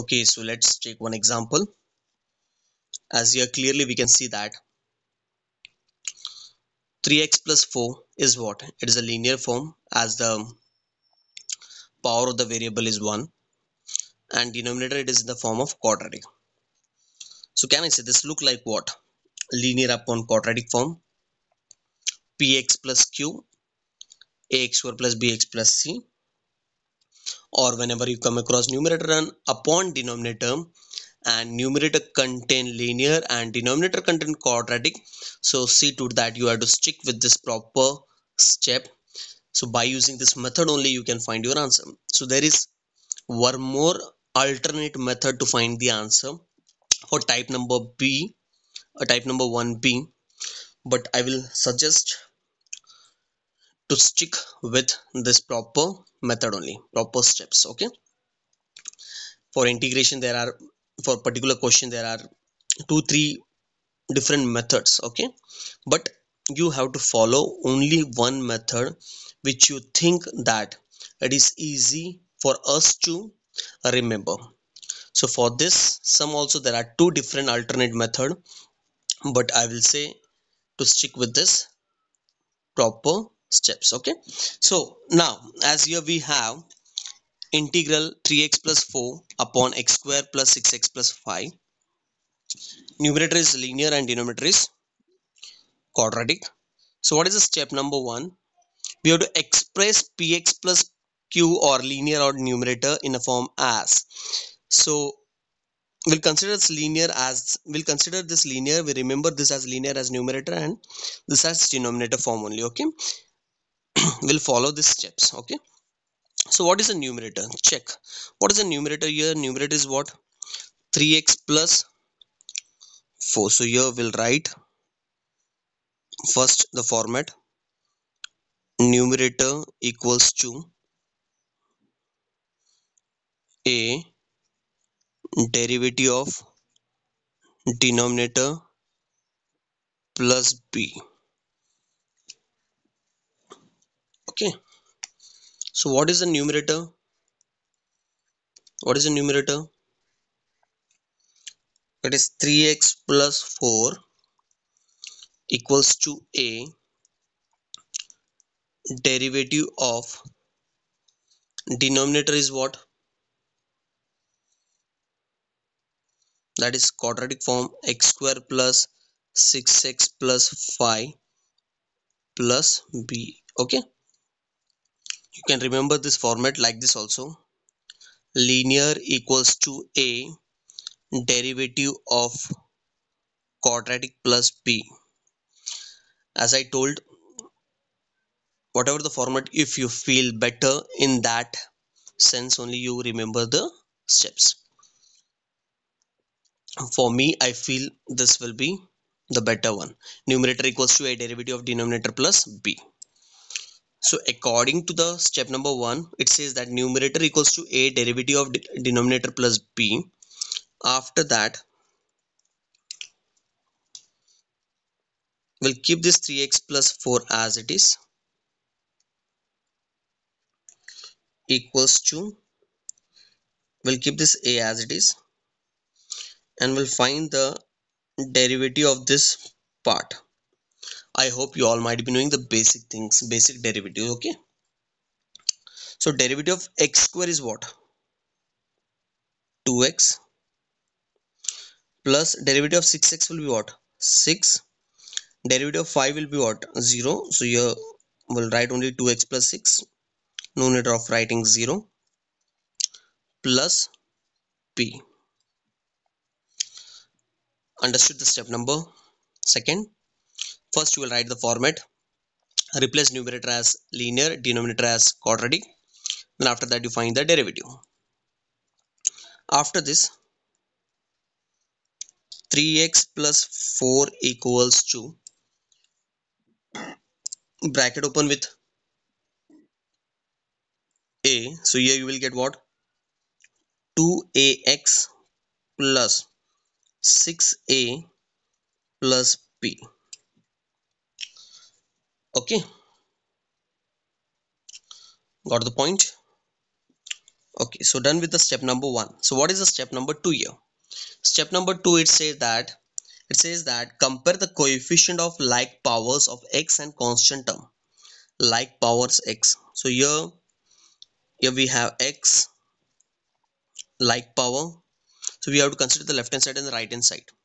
okay so let's take one example as here clearly we can see that 3x plus 4 is what it is a linear form as the power of the variable is 1 and denominator it is in the form of quadratic so can I say this look like what linear upon quadratic form px plus q ax square plus bx plus c or whenever you come across numerator and upon denominator and numerator contain linear and denominator contain quadratic so see to that you have to stick with this proper step so by using this method only you can find your answer so there is one more alternate method to find the answer for type number b a uh, type number 1b but i will suggest to stick with this proper method only proper steps okay for integration there are for particular question there are two three different methods okay but you have to follow only one method which you think that it is easy for us to remember so for this sum also there are two different alternate method but i will say to stick with this proper steps okay so now as here we have integral 3x plus 4 upon x square plus 6x plus 5 numerator is linear and denominator is quadratic so what is the step number one we have to express px plus q or linear or numerator in a form as so we'll consider this linear as we'll consider this linear we remember this as linear as numerator and this as denominator form only okay will follow these steps okay so what is the numerator check what is the numerator here numerator is what 3x plus 4 so here we'll write first the format numerator equals to a derivative of denominator plus b okay so what is the numerator what is the numerator that is 3x plus 4 equals to a derivative of denominator is what that is quadratic form x square plus 6x plus 5 plus b okay you can remember this format like this also linear equals to a derivative of quadratic plus b as I told whatever the format if you feel better in that sense only you remember the steps for me I feel this will be the better one numerator equals to a derivative of denominator plus b so according to the step number 1, it says that numerator equals to a derivative of de denominator plus b. After that, we'll keep this 3x plus 4 as it is equals to we'll keep this a as it is and we'll find the derivative of this part I hope you all might be knowing the basic things, basic derivative. Okay. So derivative of x square is what? 2x plus derivative of 6x will be what? 6. Derivative of 5 will be what? 0. So you will write only 2x plus 6. No need of writing 0 plus p. Understood the step number second first you will write the format replace numerator as linear denominator as quadratic then after that you find the derivative after this 3x plus 4 equals to bracket open with a so here you will get what 2ax plus 6a plus p okay got the point okay so done with the step number one so what is the step number two here step number two it says that it says that compare the coefficient of like powers of x and constant term like powers x so here here we have x like power so we have to consider the left hand side and the right hand side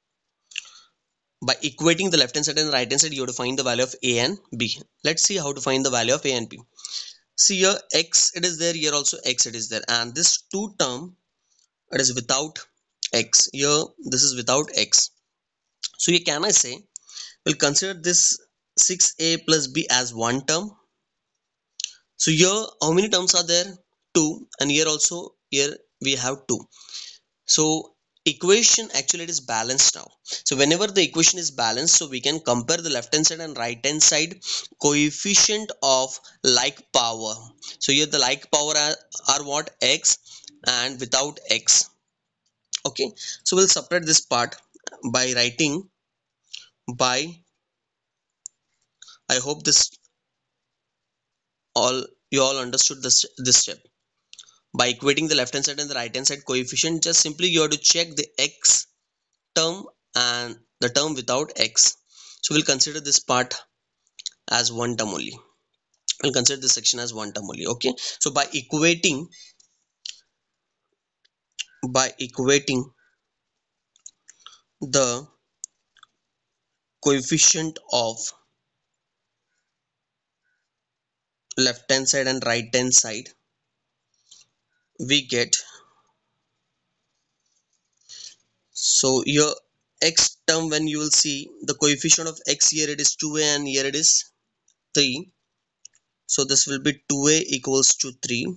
by equating the left hand side and the right hand side you have to find the value of a and b let's see how to find the value of a and b see here x it is there here also x it is there and this two term it is without x here this is without x so here can i say we'll consider this 6a plus b as one term so here how many terms are there two and here also here we have two so equation actually it is balanced now so whenever the equation is balanced so we can compare the left hand side and right hand side coefficient of like power so here the like power are, are what x and without x okay so we'll separate this part by writing by i hope this all you all understood this this step by equating the left hand side and the right hand side coefficient just simply you have to check the x term and the term without x so we'll consider this part as one term only we'll consider this section as one term only okay so by equating by equating the coefficient of left hand side and right hand side we get so your x term when you will see the coefficient of x here it is 2a and here it is 3 so this will be 2a equals to 3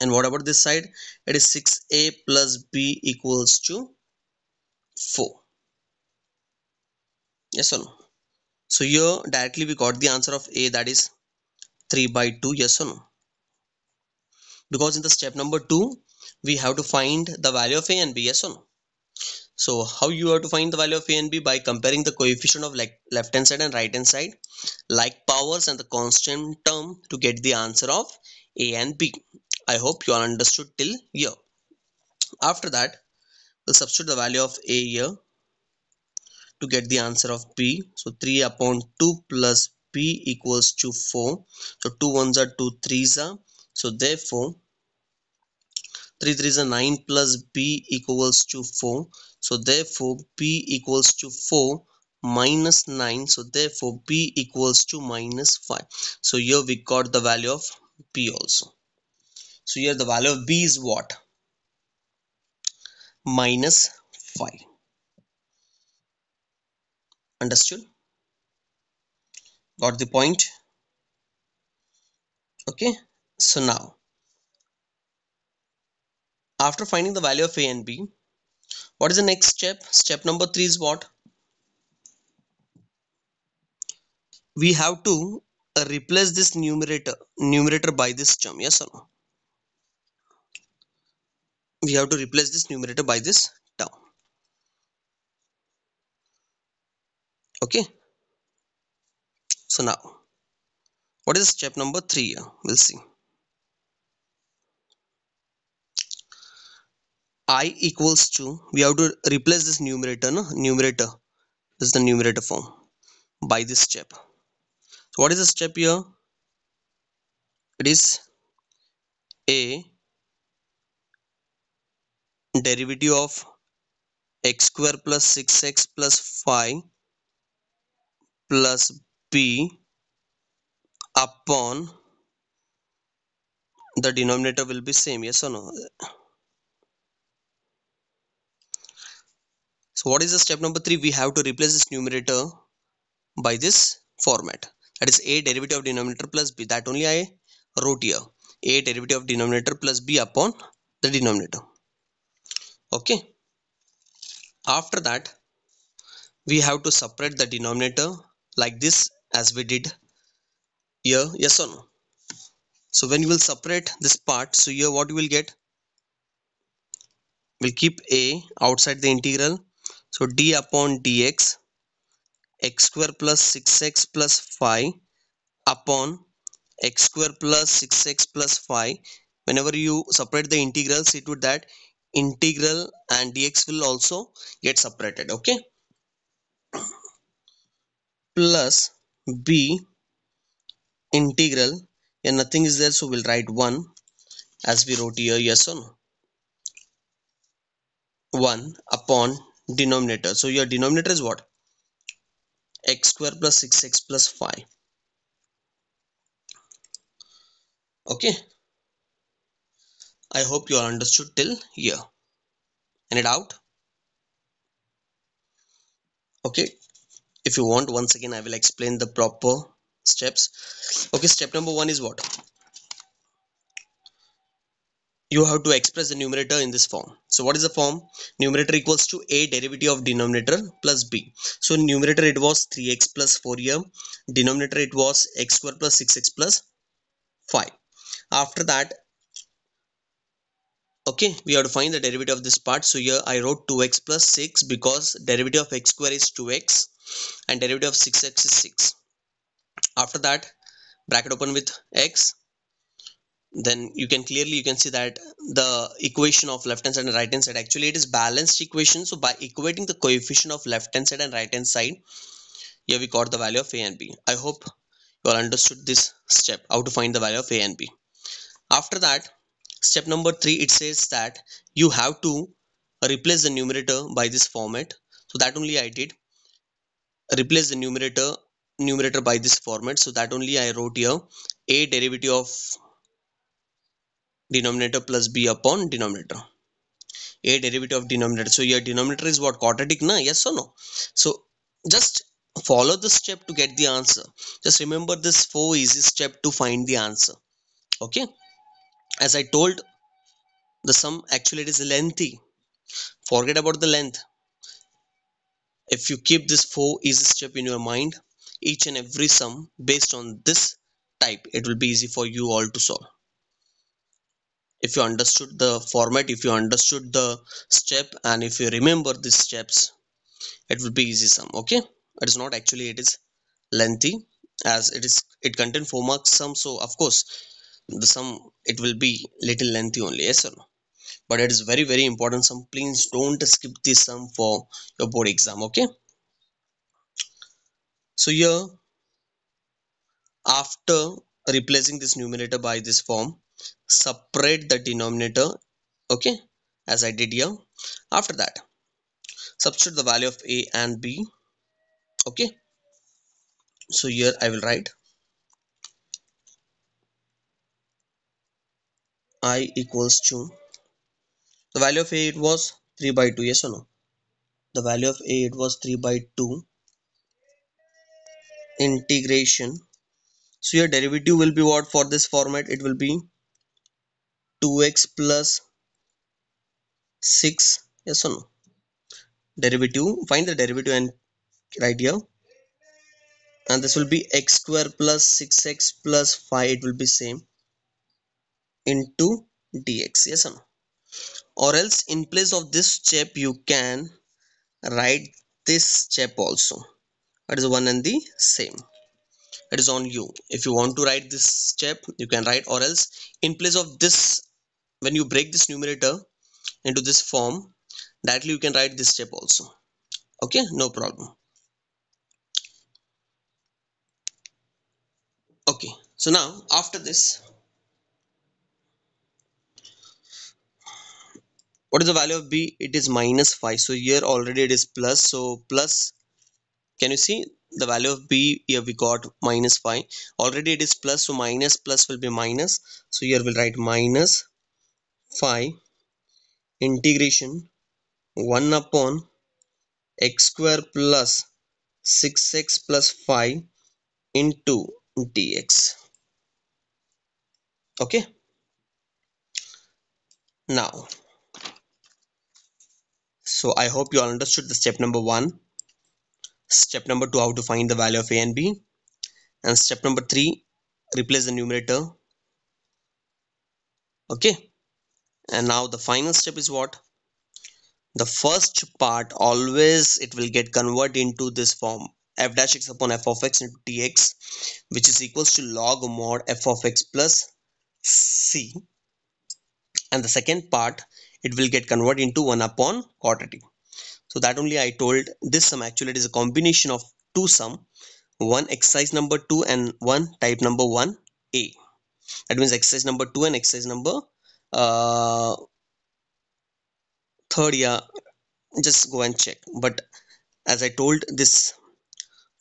and what about this side it is 6a plus b equals to 4 yes or no so here directly we got the answer of a that is 3 by 2 yes or no because in the step number two we have to find the value of a and b yes or no so how you have to find the value of a and b by comparing the coefficient of like left hand side and right hand side like powers and the constant term to get the answer of a and b i hope you are understood till here after that we'll substitute the value of a here to get the answer of p so 3 upon 2 plus p equals to 4 so 2 ones are 2 threes are so therefore 3 3 is a 9 plus b equals to 4 so therefore b equals to 4 minus 9 so therefore b equals to minus 5 so here we got the value of b also so here the value of b is what minus 5 understood got the point okay so now, after finding the value of A and B, what is the next step? Step number 3 is what? We have to uh, replace this numerator numerator by this term, yes or no? We have to replace this numerator by this term. Okay. So now, what is step number 3 We'll see. i equals to, we have to replace this numerator, no? numerator, this is the numerator form by this step. So what is the step here? It is a derivative of x square plus 6x plus 5 plus b upon the denominator will be same yes or no what is the step number three we have to replace this numerator by this format that is a derivative of denominator plus b that only i wrote here a derivative of denominator plus b upon the denominator okay after that we have to separate the denominator like this as we did here yes or no so when you will separate this part so here what you will get will keep a outside the integral so d upon dx x square plus 6x plus 5 upon x square plus 6x plus 5 whenever you separate the integrals it would that integral and dx will also get separated okay plus b integral and nothing is there so we'll write 1 as we wrote here yes or no 1 upon denominator so your denominator is what x square plus 6x plus 5 okay I hope you are understood till here any doubt okay if you want once again I will explain the proper steps okay step number one is what you have to express the numerator in this form. So what is the form? Numerator equals to a derivative of denominator plus b. So numerator it was 3x plus 4m. Denominator it was x square plus 6x plus 5. After that, okay, we have to find the derivative of this part. So here I wrote 2x plus 6 because derivative of x square is 2x and derivative of 6x is 6. After that, bracket open with x then you can clearly you can see that the equation of left hand side and right hand side actually it is balanced equation so by equating the coefficient of left hand side and right hand side here we got the value of a and b i hope you all understood this step how to find the value of a and b after that step number three it says that you have to replace the numerator by this format so that only i did replace the numerator numerator by this format so that only i wrote here a derivative of denominator plus b upon denominator a derivative of denominator so your denominator is what quadratic na yes or no so just follow this step to get the answer just remember this four easy step to find the answer okay as i told the sum actually it is lengthy forget about the length if you keep this four easy step in your mind each and every sum based on this type it will be easy for you all to solve if you understood the format if you understood the step and if you remember these steps it will be easy sum okay it is not actually it is lengthy as it is it contain four marks sum so of course the sum it will be little lengthy only yes or no but it is very very important sum please don't skip this sum for your board exam okay so here after replacing this numerator by this form separate the denominator okay as I did here after that substitute the value of a and b okay so here I will write i equals to the value of a it was 3 by 2 yes or no the value of a it was 3 by 2 integration so your derivative will be what for this format it will be 2x plus 6 yes or no derivative find the derivative and right here and this will be x square plus 6x plus 5 it will be same into dx yes or no or else in place of this step you can write this step also it is one and the same it is on you if you want to write this step you can write or else in place of this when you break this numerator into this form directly you can write this step also okay no problem okay so now after this what is the value of b it is minus 5 so here already it is plus so plus can you see the value of b here we got minus 5 already it is plus so minus plus will be minus so here we'll write minus phi integration 1 upon x square plus 6x plus 5 into dx okay now so i hope you all understood the step number one step number two how to find the value of a and b and step number three replace the numerator okay and now the final step is what the first part always it will get converted into this form f dash x upon f of x into dx which is equals to log mod f of x plus c and the second part it will get converted into 1 upon quadratic so that only i told this sum actually it is a combination of two sum one exercise number two and one type number one a that means exercise number two and exercise number uh, third year just go and check but as I told this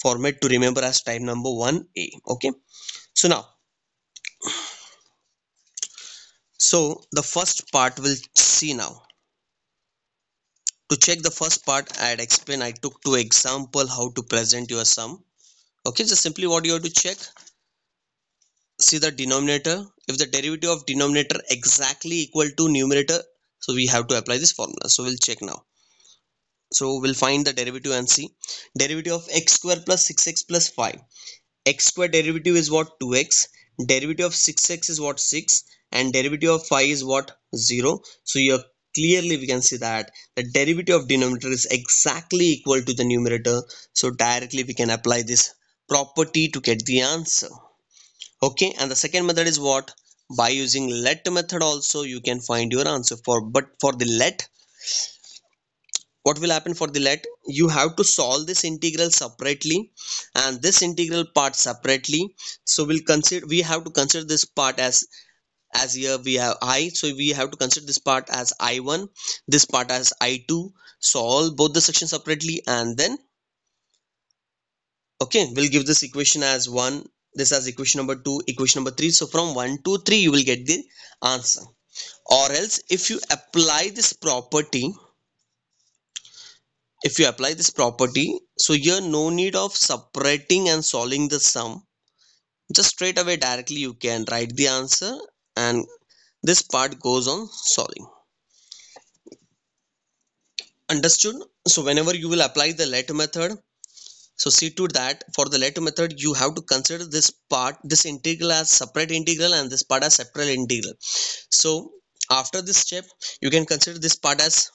format to remember as type number 1a okay so now so the first part we'll see now to check the first part I had explained I took two example how to present your sum okay just simply what you have to check see the denominator if the derivative of denominator exactly equal to numerator so we have to apply this formula so we'll check now so we'll find the derivative and see derivative of x square plus 6x plus 5 x square derivative is what 2x derivative of 6x is what 6 and derivative of 5 is what 0 so you're clearly we can see that the derivative of denominator is exactly equal to the numerator so directly we can apply this property to get the answer okay and the second method is what by using let method also you can find your answer for but for the let what will happen for the let you have to solve this integral separately and this integral part separately so we'll consider we have to consider this part as as here we have i so we have to consider this part as i1 this part as i2 solve both the sections separately and then okay we'll give this equation as 1 this as equation number 2 equation number 3 so from 1 to 3 you will get the answer or else if you apply this property if you apply this property so here no need of separating and solving the sum just straight away directly you can write the answer and this part goes on solving understood so whenever you will apply the let method so see to that for the latter method you have to consider this part this integral as separate integral and this part as separate integral. So after this step you can consider this part as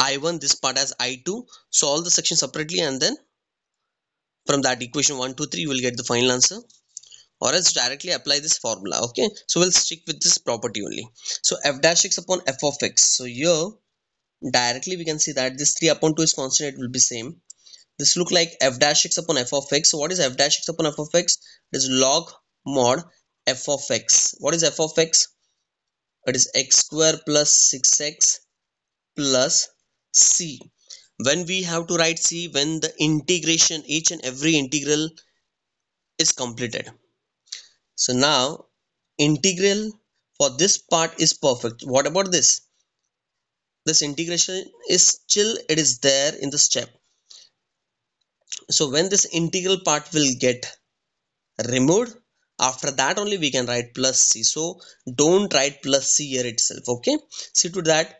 i1 this part as i2 solve the section separately and then from that equation 1 2 3 you will get the final answer or else directly apply this formula okay so we'll stick with this property only so f dash x upon f of x so here directly we can see that this 3 upon 2 is constant it will be same this look like f dash x upon f of x so what is f dash x upon f of x it is log mod f of x what is f of x it is x square plus 6x plus c when we have to write c when the integration each and every integral is completed so now integral for this part is perfect what about this this integration is still it is there in the step so when this integral part will get removed after that only we can write plus c so don't write plus c here itself okay see to that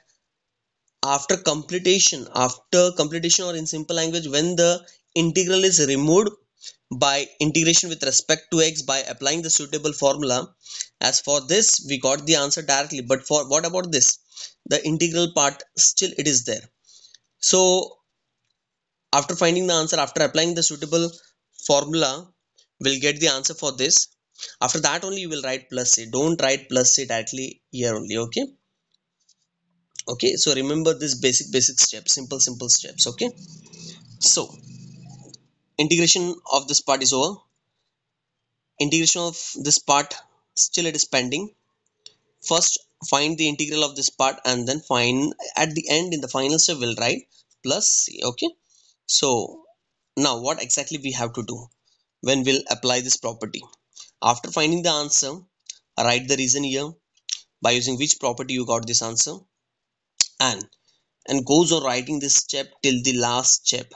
after completion after completion or in simple language when the integral is removed by integration with respect to x by applying the suitable formula as for this we got the answer directly but for what about this the integral part still it is there so after finding the answer after applying the suitable formula we'll get the answer for this after that only you will write plus c don't write plus c directly here only okay okay so remember this basic basic step simple simple steps okay so integration of this part is over integration of this part still it is pending first find the integral of this part and then find at the end in the final step we'll write plus c okay so now what exactly we have to do when we'll apply this property. After finding the answer, write the reason here by using which property you got this answer and and goes on writing this step till the last step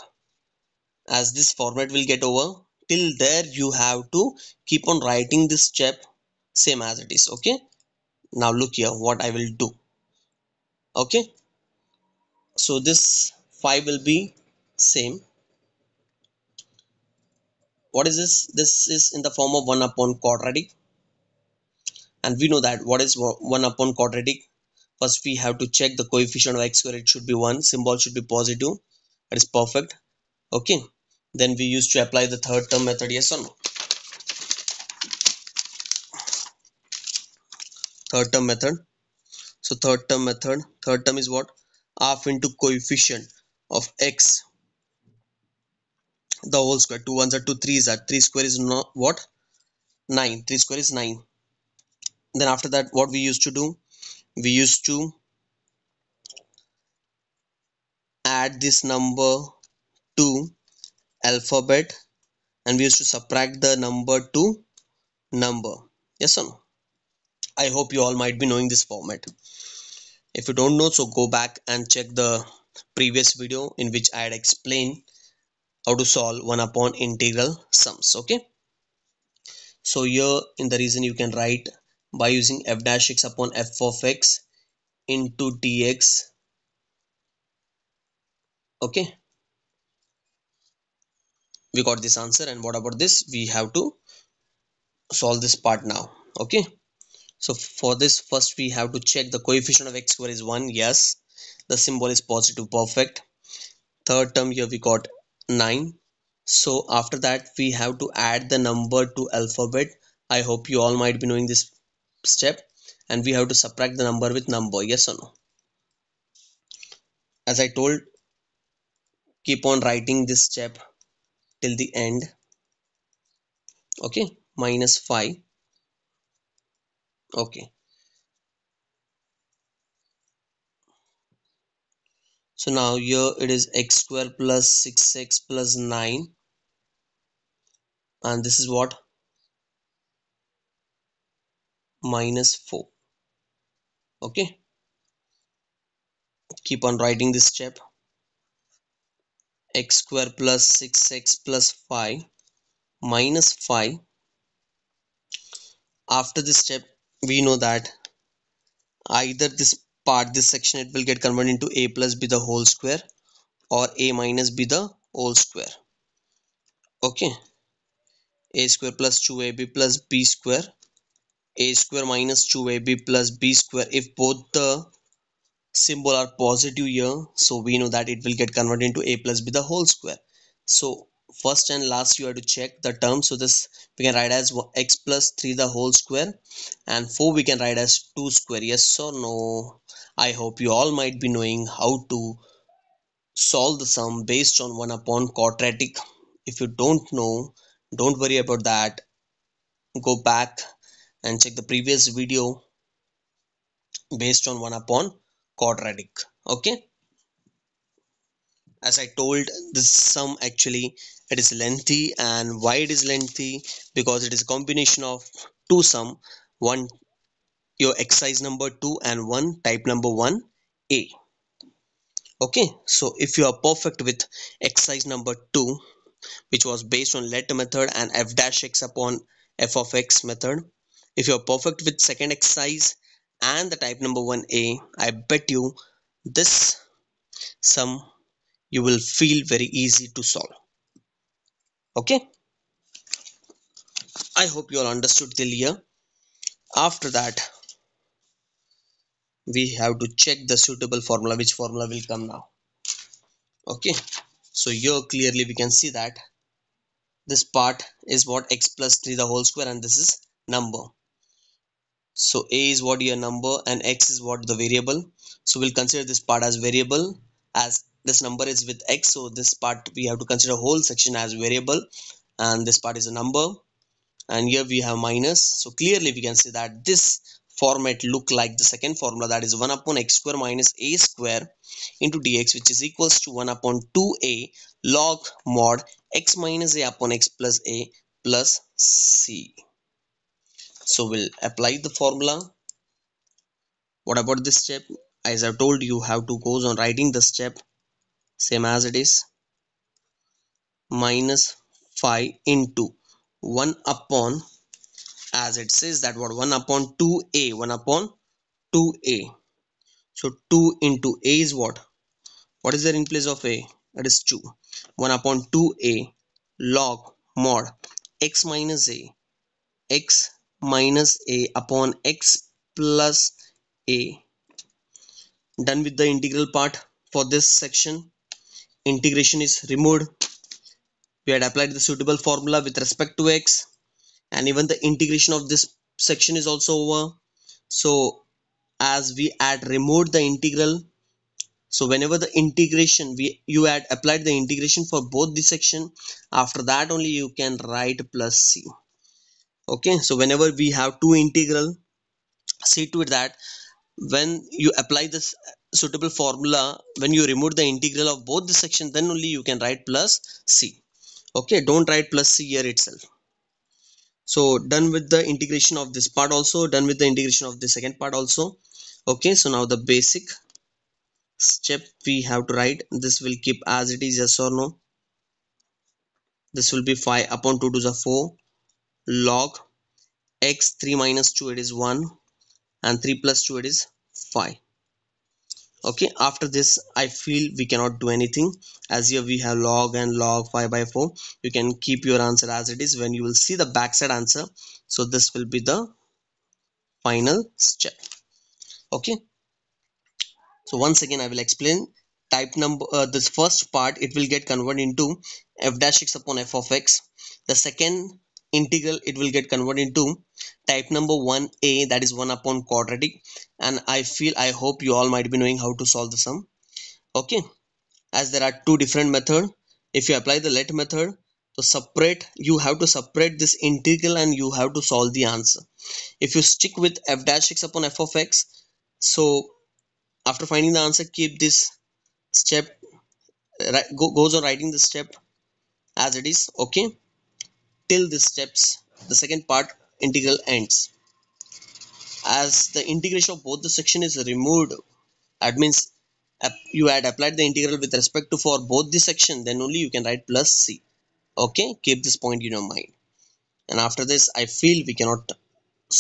as this format will get over till there you have to keep on writing this step same as it is okay now look here what I will do okay so this 5 will be same what is this this is in the form of 1 upon quadratic and we know that what is 1 upon quadratic first we have to check the coefficient of x square it should be 1 symbol should be positive that is perfect okay then we used to apply the third term method yes or no third term method so third term method third term is what half into coefficient of x the whole square. 2 ones are 2 threes are 3 square is not what? 9. 3 square is 9. Then after that what we used to do? We used to add this number to alphabet and we used to subtract the number to number. Yes or no? I hope you all might be knowing this format. If you don't know, so go back and check the previous video in which I had explained how to solve 1 upon integral sums okay so here in the reason you can write by using f dash x upon f of x into dx okay we got this answer and what about this we have to solve this part now okay so for this first we have to check the coefficient of x square is 1 yes the symbol is positive perfect third term here we got 9 so after that we have to add the number to alphabet i hope you all might be knowing this step and we have to subtract the number with number yes or no as i told keep on writing this step till the end okay minus 5 okay so now here it is x square plus 6x plus 9 and this is what minus 4 okay keep on writing this step x square plus 6x plus 5 minus 5 after this step we know that either this part this section it will get converted into a plus b the whole square or a minus b the whole square okay a square plus 2ab plus b square a square minus 2ab plus b square if both the symbol are positive here so we know that it will get converted into a plus b the whole square so first and last you have to check the term so this we can write as x plus 3 the whole square and 4 we can write as 2 square yes or no I hope you all might be knowing how to solve the sum based on 1 upon quadratic. If you don't know, don't worry about that. Go back and check the previous video based on 1 upon quadratic. Okay. As I told, this sum actually it is lengthy and why it is lengthy because it is a combination of two sum one your exercise number 2 and 1 type number 1 A. Okay, so if you are perfect with exercise number 2 which was based on let method and f dash x upon f of x method if you are perfect with second exercise and the type number 1a i bet you this sum you will feel very easy to solve okay i hope you all understood till here after that we have to check the suitable formula which formula will come now okay so here clearly we can see that this part is what x plus 3 the whole square and this is number so a is what your number and x is what the variable so we'll consider this part as variable as this number is with x so this part we have to consider whole section as variable and this part is a number and here we have minus so clearly we can see that this format look like the second formula that is 1 upon x square minus a square into dx which is equals to 1 upon 2a log mod x minus a upon x plus a plus c. So we'll apply the formula. What about this step? As I told you have to goes on writing the step same as it is minus 5 into 1 upon as it says that what 1 upon 2a 1 upon 2a so 2 into a is what what is there in place of a that is 2 1 upon 2a log mod x minus a x minus a upon x plus a done with the integral part for this section integration is removed we had applied the suitable formula with respect to x and even the integration of this section is also over so as we add removed the integral so whenever the integration we you had applied the integration for both the section after that only you can write plus c okay so whenever we have two integral see to it that when you apply this suitable formula when you remove the integral of both the section then only you can write plus c okay don't write plus c here itself so done with the integration of this part also done with the integration of the second part also okay so now the basic step we have to write this will keep as it is yes or no this will be 5 upon 2 to the 4 log x 3 minus 2 it is 1 and 3 plus 2 it is 5 okay after this i feel we cannot do anything as here we have log and log 5 by 4 you can keep your answer as it is when you will see the backside answer so this will be the final step okay so once again i will explain type number uh, this first part it will get converted into f dash x upon f of x the second integral it will get converted into type number 1a that is 1 upon quadratic and I feel I hope you all might be knowing how to solve the sum okay as there are two different method if you apply the let method so separate you have to separate this integral and you have to solve the answer if you stick with f dash x upon f of x so after finding the answer keep this step right, go, goes on writing the step as it is okay till the steps the second part integral ends as the integration of both the section is removed that means you had applied the integral with respect to for both the section then only you can write plus c okay keep this point in your mind and after this i feel we cannot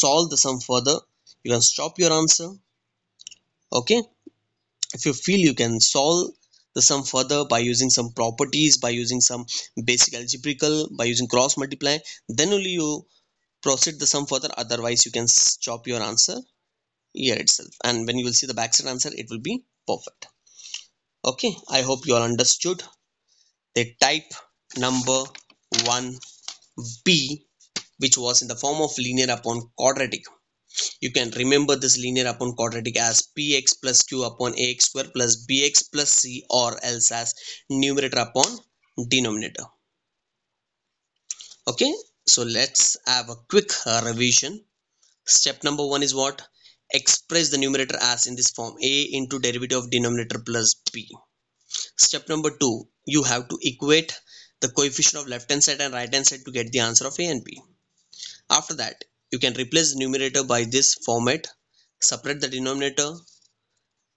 solve the sum further you can stop your answer okay if you feel you can solve the sum further by using some properties by using some basic algebraical by using cross multiply then only you proceed the sum further otherwise you can chop your answer here itself and when you will see the backside answer it will be perfect okay i hope you all understood the type number 1b which was in the form of linear upon quadratic you can remember this linear upon quadratic as px plus q upon ax square plus bx plus c or else as numerator upon denominator okay so let's have a quick uh, revision step number one is what express the numerator as in this form a into derivative of denominator plus b step number two you have to equate the coefficient of left hand side and right hand side to get the answer of a and b after that you can replace numerator by this format separate the denominator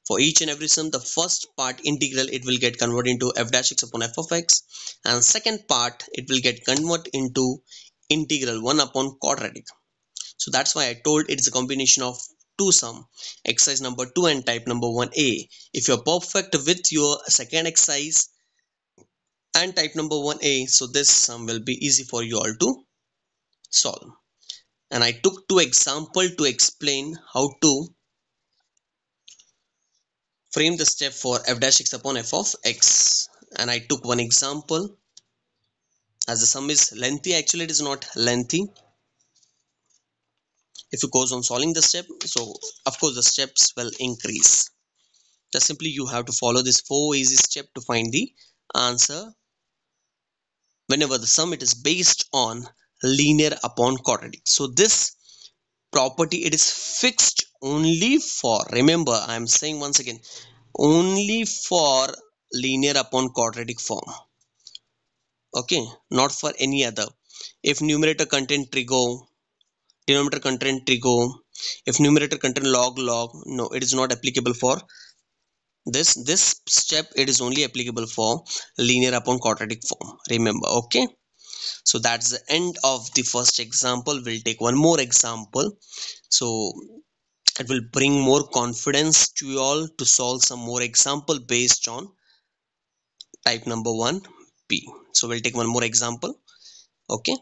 for each and every sum the first part integral it will get converted into f dash x upon f of x and second part it will get converted into integral 1 upon quadratic so that's why i told it's a combination of two sum exercise number 2 and type number 1a if you're perfect with your second exercise and type number 1a so this sum will be easy for you all to solve and I took two example to explain how to frame the step for f dash x upon f of x and I took one example as the sum is lengthy actually it is not lengthy if it goes on solving the step so of course the steps will increase just simply you have to follow this four easy step to find the answer whenever the sum it is based on linear upon quadratic so this property it is fixed only for remember i am saying once again only for linear upon quadratic form okay not for any other if numerator contain trigo denominator contain trigo if numerator contain log log no it is not applicable for this this step it is only applicable for linear upon quadratic form remember okay so that's the end of the first example we'll take one more example so it will bring more confidence to you all to solve some more example based on type number one p so we'll take one more example okay